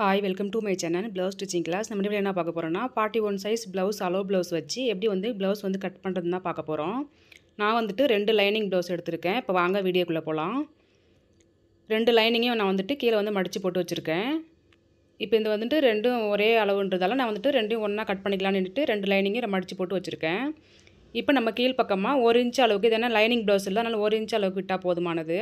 hi welcome to my channel blouse stitching class நம்ம video என்ன பார்க்க போகிறோம்னா ஃபார்ட்டி ஒன் சைஸ் ப்ளவுஸ் அலோ ப்ளவுஸ் வச்சு எப்படி வந்து ப்ளவுஸ் வந்து கட் பண்ணுறது தான் பார்க்க போகிறோம் நான் வந்துட்டு ரெண்டு லைனிங் ப்ளவுஸ் எடுத்திருக்கேன் இப்போ வாங்க வீடியோக்குள்ளே போகலாம் ரெண்டு லைனிங்கையும் நான் வந்துட்டு கீழே வந்து மடித்து போட்டு வச்சுருக்கேன் இப்போ இந்த வந்துட்டு ரெண்டும் ஒரே அளவுன்றதால நான் வந்துட்டு ரெண்டையும் ஒன்றா கட் பண்ணிக்கலான்னு ரெண்டு லைனிங்கையும் மடித்து போட்டு வச்சுருக்கேன் இப்போ நம்ம பக்கமாக ஒரு இன்ச்சு அளவுக்கு இது என்ன லைனிங் ப்ளவுஸ் இல்லை அதனால் ஒரு இன்ச்சு அளவுக்கு விட்டால் போதுமானது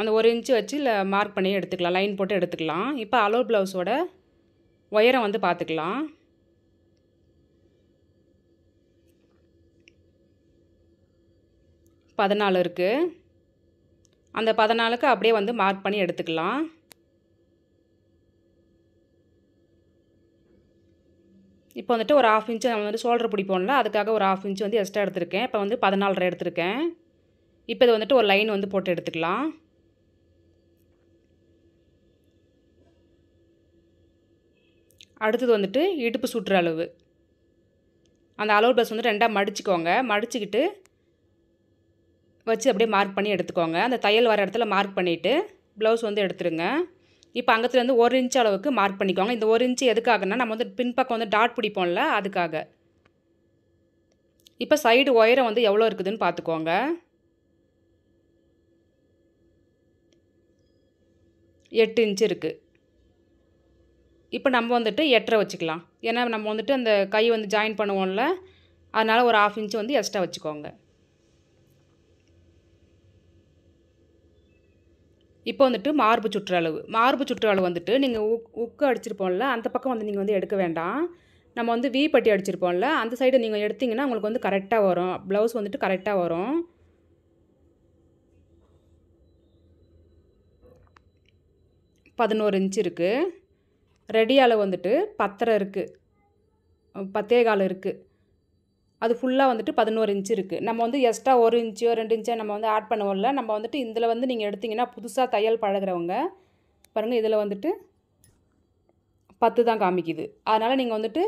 அந்த ஒரு இன்ச்சு வச்சு இல்லை மார்க் பண்ணி எடுத்துக்கலாம் லைன் போட்டு எடுத்துக்கலாம் இப்போ அலோ ப்ளவுஸோட ஒயரை வந்து பார்த்துக்கலாம் பதினாலு இருக்குது அந்த பதினாலுக்கு அப்படியே வந்து மார்க் பண்ணி எடுத்துக்கலாம் இப்போ வந்துட்டு ஒரு ஆஃப் இன்ச்சு நம்ம வந்து ஷோல்டர் பிடிப்போம்ல அதுக்காக ஒரு ஆஃப் இன்ச்சு வந்து எக்ஸ்ட்ரா எடுத்திருக்கேன் இப்போ வந்து பதினாலரை எடுத்திருக்கேன் இப்போ இது வந்துட்டு ஒரு லைன் வந்து போட்டு எடுத்துக்கலாம் அடுத்தது வந்துட்டு இடுப்பு சுற்று அளவு அந்த அளவு ப்ளஸ் வந்து ரெண்டாக மடிச்சுக்கோங்க மடிச்சுக்கிட்டு வச்சு அப்படியே மார்க் பண்ணி எடுத்துக்கோங்க அந்த தையல் வர இடத்துல மார்க் பண்ணிவிட்டு ப்ளவுஸ் வந்து எடுத்துருங்க இப்போ அங்கத்துலேருந்து ஒரு இன்ச் அளவுக்கு மார்க் பண்ணிக்கோங்க இந்த ஒரு இன்ச்சு எதுக்காகனா நம்ம வந்து பின்பக்கம் வந்து டாட் பிடிப்போம்ல அதுக்காக இப்போ சைடு ஒயரம் வந்து எவ்வளோ இருக்குதுன்னு பார்த்துக்கோங்க எட்டு இன்ச்சு இருக்குது இப்போ நம்ம வந்துட்டு எட்டரை வச்சுக்கலாம் ஏன்னா நம்ம வந்துட்டு அந்த கை வந்து ஜாயின் பண்ணுவோம்ல அதனால் ஒரு ஆஃப் இன்ச்சு வந்து எக்ஸ்ட்ரா வச்சுக்கோங்க இப்போ வந்துட்டு மார்பு சுற்றளவு மார்பு சுற்றளவு வந்துட்டு நீங்கள் உக் உக்கு அடிச்சிருப்போம்ல அந்த பக்கம் வந்து நீங்கள் வந்து எடுக்க வேண்டாம் நம்ம வந்து வி பட்டி அடிச்சிருப்போம்ல அந்த சைடு நீங்கள் எடுத்திங்கன்னா உங்களுக்கு வந்து கரெக்டாக வரும் ப்ளவுஸ் வந்துட்டு கரெக்டாக வரும் பதினோரு இன்ச்சு இருக்குது ரெடியால் வந்துட்டு பத்தரை இருக்குது பத்தே கால் இருக்குது அது ஃபுல்லாக வந்துட்டு பதினோரு இன்ச்சு இருக்குது நம்ம வந்து எக்ஸ்ட்ரா ஒரு இன்ச்சோ ரெண்டு இன்ச்சோ நம்ம வந்து ஆட் பண்ணுவோம்ல நம்ம வந்துட்டு இதில் வந்து நீங்கள் எடுத்திங்கன்னா புதுசாக தையல் பழகிறவங்க பாருங்கள் இதில் வந்துட்டு பத்து தான் காமிக்குது அதனால் நீங்கள் வந்துட்டு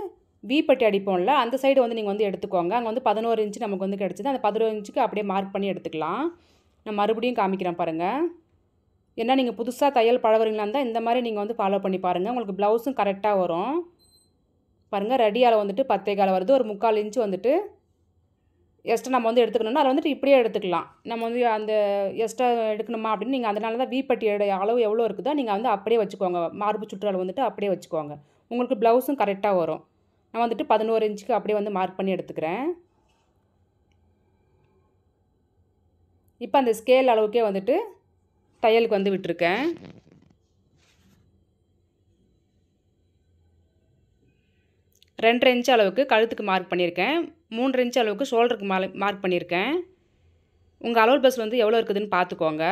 வீப்பட்டி அடிப்போம்ல அந்த சைடு வந்து நீங்கள் வந்து எடுத்துக்கோங்க அங்கே வந்து பதினோரு இன்ச்சு நமக்கு வந்து கிடச்சிது அந்த பதினோரு இன்ச்சுக்கு அப்படியே மார்க் பண்ணி எடுத்துக்கலாம் நான் மறுபடியும் காமிக்கிறேன் பாருங்கள் ஏன்னா நீங்கள் புதுசாக தையல் பழகிறீங்களா இருந்தால் இந்த மாதிரி நீங்கள் வந்து ஃபாலோ பண்ணி பாருங்கள் உங்களுக்கு ப்ளவுஸும் கரெக்டாக வரும் பாருங்கள் ரெடியால் வந்துட்டு பத்தே கால் வருது ஒரு முக்கால் இன்ச்சு வந்துட்டு எக்ஸ்ட்ரா நம்ம வந்து எடுத்துக்கணும்னா அதை வந்துட்டு இப்படியே எடுத்துக்கலாம் நம்ம வந்து அந்த எக்ஸ்ட்ரா எடுக்கணுமா அப்படின்னு நீங்கள் அதனால தான் வீப்பட்டியோட அளவு எவ்வளோ இருக்குதோ நீங்கள் வந்து அப்படியே வச்சுக்கோங்க மார்பு சுற்றுலாவில் வந்துட்டு அப்படியே வச்சுக்கோங்க உங்களுக்கு ப்ளவுஸும் கரெக்டாக வரும் நான் வந்துட்டு பதினோரு இன்ச்சுக்கு அப்படியே வந்து மார்க் பண்ணி எடுத்துக்கிறேன் இப்போ அந்த ஸ்கேல் அளவுக்கே வந்துட்டு தையலுக்கு வந்து விட்டுருக்கேன் ரெண்டரை இன்ச்சு அளவுக்கு கழுத்துக்கு மார்க் பண்ணியிருக்கேன் மூன்று இன்ச்சு அளவுக்கு ஷோல்டருக்கு மார்க் பண்ணியிருக்கேன் உங்கள் அலுவல் பஸ் வந்து எவ்வளோ இருக்குதுன்னு பார்த்துக்கோங்க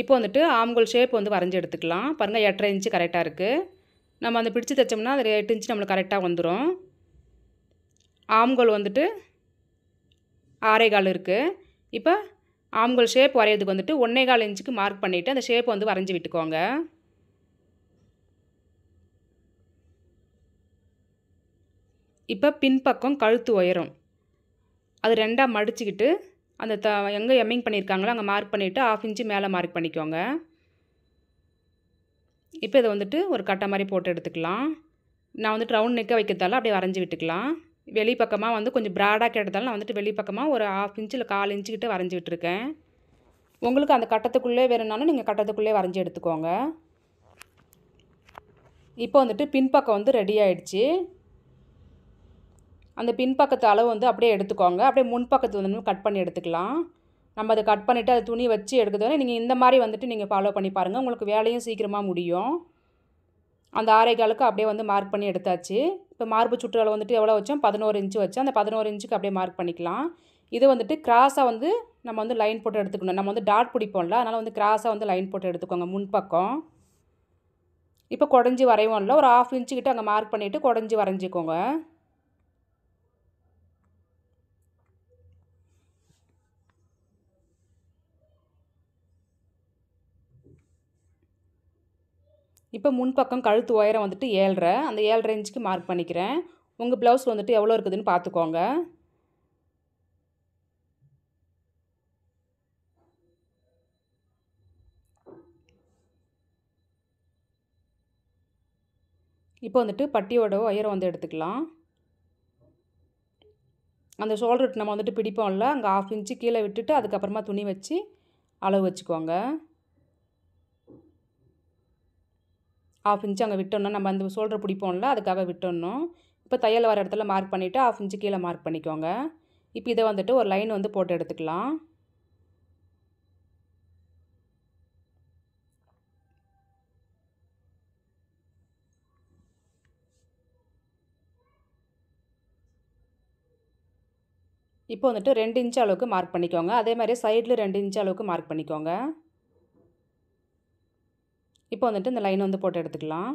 இப்போ வந்துட்டு ஆம்கோல் ஷேப் வந்து வரைஞ்சி எடுத்துக்கலாம் பாருங்கள் எட்டரை இன்ச்சு கரெக்டாக இருக்குது நம்ம அந்த பிடிச்சி தைச்சோம்னா அது எட்டு இன்ச்சு நம்மளுக்கு கரெக்டாக வந்துடும் ஆம்கோல் வந்துட்டு ஆறேகால் இருக்குது இப்போ ஆம்கோல் ஷேப் வரையிறதுக்கு வந்துட்டு ஒன்றே கால் இன்ச்சுக்கு மார்க் பண்ணிவிட்டு அந்த ஷேப் வந்து வரைஞ்சி விட்டுக்கோங்க இப்போ பின்பக்கம் கழுத்து உயரும் அது ரெண்டாக மடிச்சுக்கிட்டு அந்த த எங்கே எம்மிங் பண்ணியிருக்காங்களோ அங்கே மார்க் பண்ணிவிட்டு ஆஃப் இன்ச்சு மேலே மார்க் பண்ணிக்கோங்க இப்போ இதை வந்துட்டு ஒரு கட்டை மாதிரி போட்டு எடுத்துக்கலாம் நான் வந்துட்டு ரவுண்ட் நிற்க வைக்கிறதால அப்படியே வரைஞ்சி விட்டுக்கலாம் வெளிப்பக்கமாக வந்து கொஞ்சம் ப்ராடாக கேட்டதால நான் வந்துட்டு வெளிப்பக்கமாக ஒரு ஆஃப் இன்ச்சு இல்லை கால் இன்ச்சுக்கிட்ட வரைஞ்சி விட்டுருக்கேன் உங்களுக்கு அந்த கட்டத்துக்குள்ளே வேணும்னாலும் நீங்கள் கட்டத்துக்குள்ளே வரைஞ்சி எடுத்துக்கோங்க இப்போ வந்துட்டு பின்பக்கம் வந்து ரெடி ஆகிடுச்சு அந்த பின்பக்கத்து அளவு வந்து அப்படியே எடுத்துக்கோங்க அப்படியே முன்பக்கத்து வந்து கட் பண்ணி எடுத்துக்கலாம் நம்ம அதை கட் பண்ணிவிட்டு அது துணி வச்சு எடுக்கிறதுனால நீங்கள் இந்த மாதிரி வந்துட்டு நீங்கள் ஃபாலோ பண்ணி பாருங்கள் உங்களுக்கு வேலையும் சீக்கிரமாக முடியும் அந்த காலுக்கு அப்படியே வந்து மார்க் பண்ணி எடுத்தாச்சு இப்போ மார்பு சுற்றுலா வந்துட்டு எவ்வளோ வச்சோம் பதினோரு இன்ச்சு வச்சோம் அந்த பதினோரு இன்ச்சுக்கு அப்படியே மார்க் பண்ணிக்கலாம் இது வந்துட்டு கிராஸாக வந்து நம்ம வந்து லைன் போட்டு எடுத்துக்கணும் நம்ம வந்து டாட் பிடிப்போம்ல அதனால் வந்து கிராஸாக வந்து லைன் போட்டு எடுத்துக்கோங்க முன்பக்கம் இப்போ குடஞ்சி வரைவோம்ல ஒரு ஆஃப் இன்ச்சுக்கிட்ட அங்கே மார்க் பண்ணிவிட்டு குடஞ்சி வரைஞ்சிக்கோங்க இப்போ முன்பக்கம் கழுத்து உயரம் வந்துட்டு ஏழரை அந்த ஏழரை இன்ச்சுக்கு மார்க் பண்ணிக்கிறேன் உங்கள் ப்ளவுஸ் வந்துட்டு எவ்வளோ இருக்குதுன்னு பார்த்துக்கோங்க இப்போ வந்துட்டு பட்டியோட உயரம் வந்து எடுத்துக்கலாம் அந்த ஷோல்டர் நம்ம வந்துட்டு பிடிப்போம்ல அங்கே ஆஃப் இன்ச்சு கீழே விட்டுட்டு அதுக்கப்புறமா துணி வச்சு அளவு வச்சுக்கோங்க ஹாஃப் இன்ச்சு அங்கே விட்டோம்னா நம்ம அந்த ஷோல்டர் பிடிப்போம்ல அதுக்காக விட்டுடணும் இப்போ தையல் வர இடத்துல மார்க் பண்ணிவிட்டு ஹாஃப் இன்ச்சு கீழே மார்க் பண்ணிக்கோங்க இப்போ இதை வந்துட்டு ஒரு லைன் வந்து போட்டு எடுத்துக்கலாம் இப்போ வந்துட்டு ரெண்டு இன்ச்சு அளவுக்கு மார்க் பண்ணிக்கோங்க அதே மாதிரி சைடில் ரெண்டு இன்ச்சு அளவுக்கு மார்க் பண்ணிக்கோங்க இப்போ வந்துட்டு இந்த லைன் வந்து போட்டு எடுத்துக்கலாம்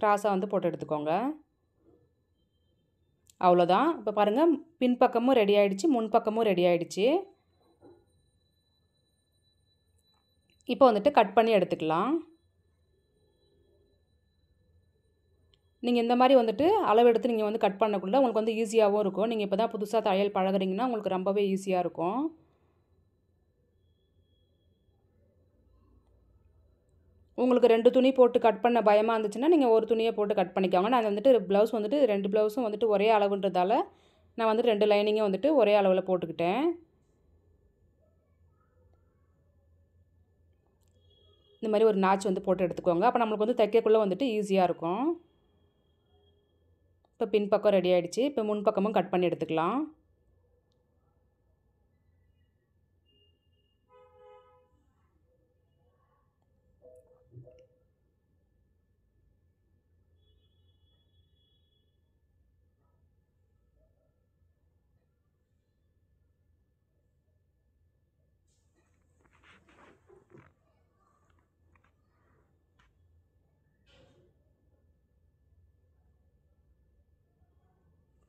கிராஸாக வந்து போட்டு எடுத்துக்கோங்க அவ்வளோதான் இப்போ பாருங்கள் பின்பக்கமும் ரெடி ஆகிடுச்சு முன்பக்கமும் ரெடி ஆகிடுச்சு இப்போ வந்துட்டு கட் பண்ணி எடுத்துக்கலாம் நீங்கள் இந்த மாதிரி வந்துட்டு அளவு எடுத்து நீங்கள் வந்து கட் பண்ணக்குள்ளே உங்களுக்கு வந்து ஈஸியாகவும் இருக்கும் நீங்கள் இப்போ தான் புதுசாக தையல் பழகிறீங்கன்னா உங்களுக்கு ரொம்பவே ஈஸியாக இருக்கும் உங்களுக்கு ரெண்டு துணி போட்டு கட் பண்ண பயமாக இருந்துச்சுன்னா நீங்கள் ஒரு துணியை போட்டு கட் பண்ணிக்கோங்க நான் வந்துட்டு ப்ளவுஸ் வந்துட்டு ரெண்டு ப்ளவுஸும் வந்துட்டு ஒரே அளவுன்றதால நான் வந்துட்டு ரெண்டு லைனிங்கும் வந்துட்டு ஒரே அளவில் போட்டுக்கிட்டேன் இந்த மாதிரி ஒரு நாச் வந்து போட்டு எடுத்துக்கோங்க அப்போ நம்மளுக்கு வந்து தைக்கக்குள்ளே வந்துட்டு ஈஸியாக இருக்கும் இப்போ பின்பக்கம் ரெடி ஆகிடுச்சு இப்போ முன்பக்கமும் கட் பண்ணி எடுத்துக்கலாம்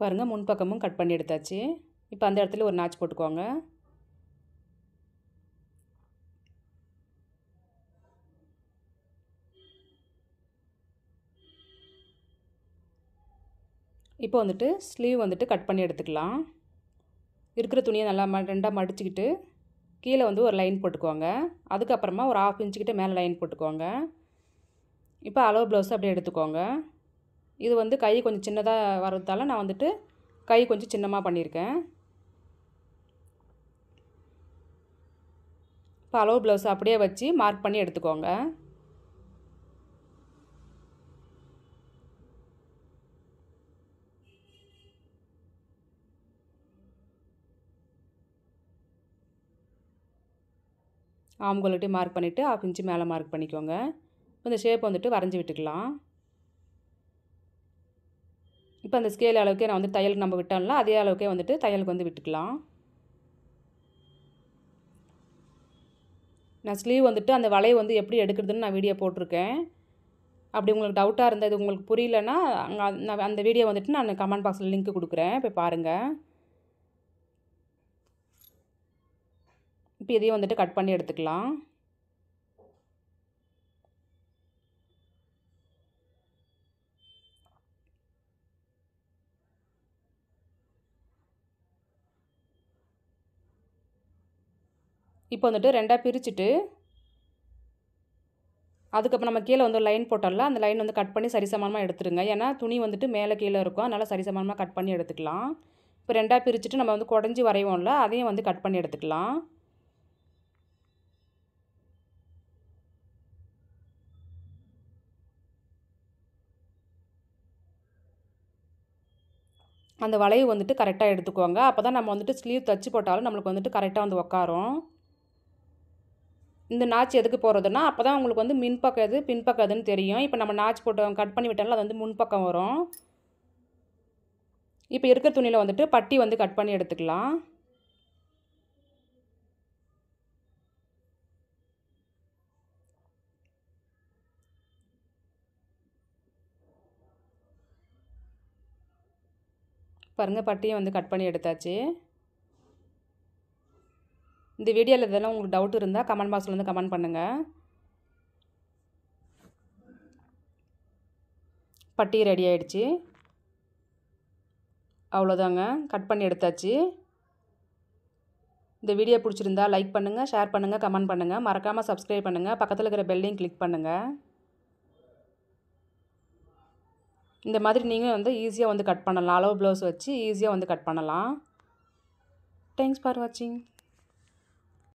பாருங்கள் முன்பக்கமும் கட் பண்ணி எடுத்தாச்சு இப்போ அந்த இடத்துல ஒரு நாச்சு போட்டுக்கோங்க இப்போ வந்துட்டு ஸ்லீவ் வந்துட்டு கட் பண்ணி எடுத்துக்கலாம் இருக்கிற துணியை நல்லா ம ரெண்டாக மடிச்சுக்கிட்டு கீழே வந்து ஒரு லைன் போட்டுக்கோங்க அதுக்கப்புறமா ஒரு ஆஃப் இன்ச்சுக்கிட்ட மேலே லைன் போட்டுக்கோங்க இப்போ அளவு ப்ளவுஸ் அப்படியே எடுத்துக்கோங்க இது வந்து கை கொஞ்சம் சின்னதாக வர்றதால நான் வந்துட்டு கை கொஞ்சம் சின்னமாக பண்ணியிருக்கேன் இப்போ அளவு ப்ளவுஸ் அப்படியே வச்சு மார்க் பண்ணி எடுத்துக்கோங்க ஆம்கோல்கிட்டே மார்க் பண்ணிவிட்டு ஆஃப் இன்ச்சு மேலே மார்க் பண்ணிக்கோங்க இந்த ஷேப் வந்துட்டு வரைஞ்சி விட்டுக்கலாம் இப்போ அந்த ஸ்கேல் அளவுக்கே நான் வந்து தையலுக்கு நம்ம விட்டோம்ல அதே அளவுக்கே வந்துட்டு தையலுக்கு வந்து விட்டுக்கலாம் நான் ஸ்லீவ் வந்துட்டு அந்த வலையை வந்து எப்படி எடுக்கிறதுன்னு நான் வீடியோ போட்டிருக்கேன் அப்படி உங்களுக்கு டவுட்டாக இருந்தால் இது உங்களுக்கு புரியலன்னா நான் அந்த வீடியோ வந்துட்டு நான் கமெண்ட் பாக்ஸில் லிங்க் கொடுக்குறேன் போய் பாருங்கள் இப்போ இதையும் வந்துட்டு கட் பண்ணி எடுத்துக்கலாம் இப்போ வந்துட்டு ரெண்டாக பிரிச்சுட்டு அதுக்கப்புறம் நம்ம கீழே வந்து லைன் போட்டோம்ல அந்த லைன் வந்து கட் பண்ணி சரிசமானமாக எடுத்துருங்க ஏன்னா துணி வந்துட்டு மேலே கீழே இருக்கும் அதனால் சரிசமானமாக கட் பண்ணி எடுத்துக்கலாம் இப்போ ரெண்டாக பிரிச்சுட்டு நம்ம வந்து குடஞ்சி வரைவோம்ல அதையும் வந்து கட் பண்ணி எடுத்துக்கலாம் அந்த வளைவு வந்துட்டு கரெக்டாக எடுத்துக்கோங்க அப்போ தான் நம்ம வந்துட்டு ஸ்லீவ் தச்சு போட்டாலும் நம்மளுக்கு வந்துட்டு கரெக்டாக வந்து உக்காரும் இந்த நாச்சு எதுக்கு போகிறதுனா அப்போ தான் உங்களுக்கு வந்து மின்பக்கம் எது பின்பக்கம் எதுன்னு தெரியும் இப்போ நம்ம நாச்சு போட்டு கட் பண்ணி விட்டாலும் அது வந்து முன்பக்கம் வரும் இப்போ இருக்கிற துணியில் வந்துட்டு பட்டி வந்து கட் பண்ணி எடுத்துக்கலாம் பாருங்கள் பட்டியை வந்து கட் பண்ணி எடுத்தாச்சு இந்த வீடியோவில் இதெல்லாம் உங்களுக்கு டவுட் இருந்தால் கமெண்ட் பாக்ஸில் வந்து கமெண்ட் பண்ணுங்கள் பட்டி ரெடி ஆகிடுச்சு அவ்வளோதாங்க கட் பண்ணி எடுத்தாச்சு இந்த வீடியோ பிடிச்சிருந்தா லைக் பண்ணுங்கள் ஷேர் பண்ணுங்கள் கமெண்ட் பண்ணுங்கள் மறக்காமல் சப்ஸ்கிரைப் பண்ணுங்கள் பக்கத்தில் இருக்கிற பெல்லையும் கிளிக் பண்ணுங்கள் இந்த மாதிரி நீங்கள் வந்து ஈஸியாக வந்து கட் பண்ணலாம் அளவு ப்ளவுஸ் வச்சு ஈஸியாக வந்து கட் பண்ணலாம் தேங்க்ஸ் ஃபார் வாட்சிங்